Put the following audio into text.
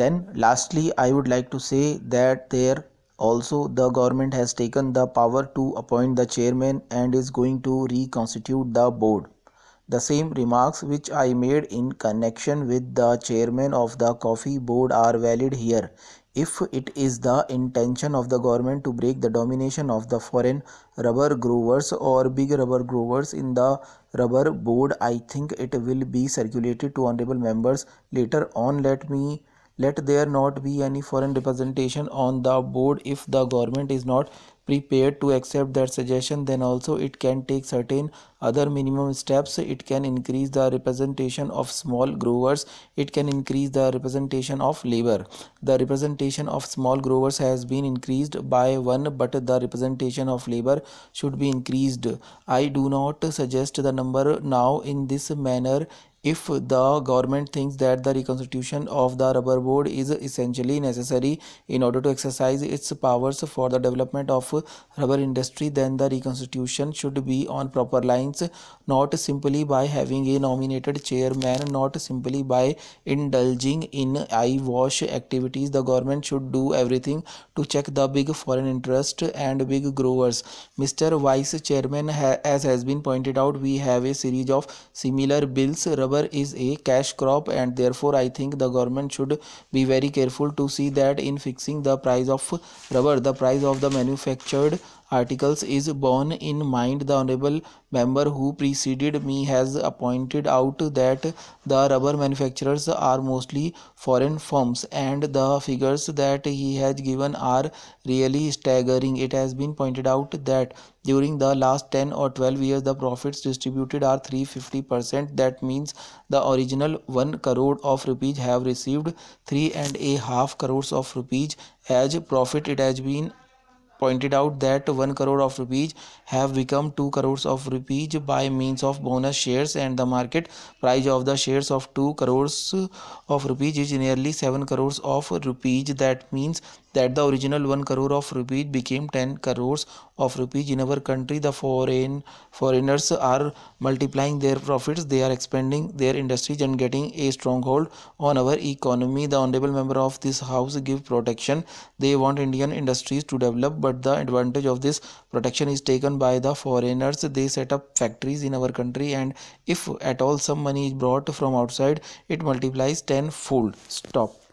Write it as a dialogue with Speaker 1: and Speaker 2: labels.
Speaker 1: then lastly i would like to say that there also the government has taken the power to appoint the chairman and is going to reconstitute the board the same remarks which i made in connection with the chairman of the coffee board are valid here if it is the intention of the government to break the domination of the foreign rubber growers or big rubber growers in the rubber board i think it will be circulated to honorable members later on let me let there not be any foreign representation on the board if the government is not prepared to accept that suggestion then also it can take certain other minimum steps it can increase the representation of small growers it can increase the representation of labor the representation of small growers has been increased by one but the representation of labor should be increased i do not suggest the number now in this manner if the government thinks that the reconstitution of the rubber board is essentially necessary in order to exercise its powers for the development of rubber industry then the reconstitution should be on proper lines not simply by having a nominated chairman not simply by indulging in eye wash activities the government should do everything to check the big foreign interest and big growers mr vice chairman as has been pointed out we have a series of similar bills rubber rubber is a cash crop and therefore I think the government should be very careful to see that in fixing the price of rubber the price of the manufactured articles is borne in mind the honorable member who preceded me has pointed out that the rubber manufacturers are mostly foreign firms and the figures that he has given are really staggering it has been pointed out that during the last 10 or 12 years the profits distributed are 350% that means the original 1 crore of rupees have received 3 and a half crores of rupees as profit it has been pointed out that 1 crore of rupees have become 2 crores of rupees by means of bonus shares and the market price of the shares of 2 crores of rupees is nearly 7 crores of rupees that means that the original 1 crore of rupees became 10 crores of rupees in our country the foreign foreigners are multiplying their profits they are expanding their industries and getting a stronghold on our economy the honorable member of this house give protection they want indian industries to develop but the advantage of this protection is taken by the foreigners they set up factories in our country and if at all some money is brought from outside it multiplies tenfold stop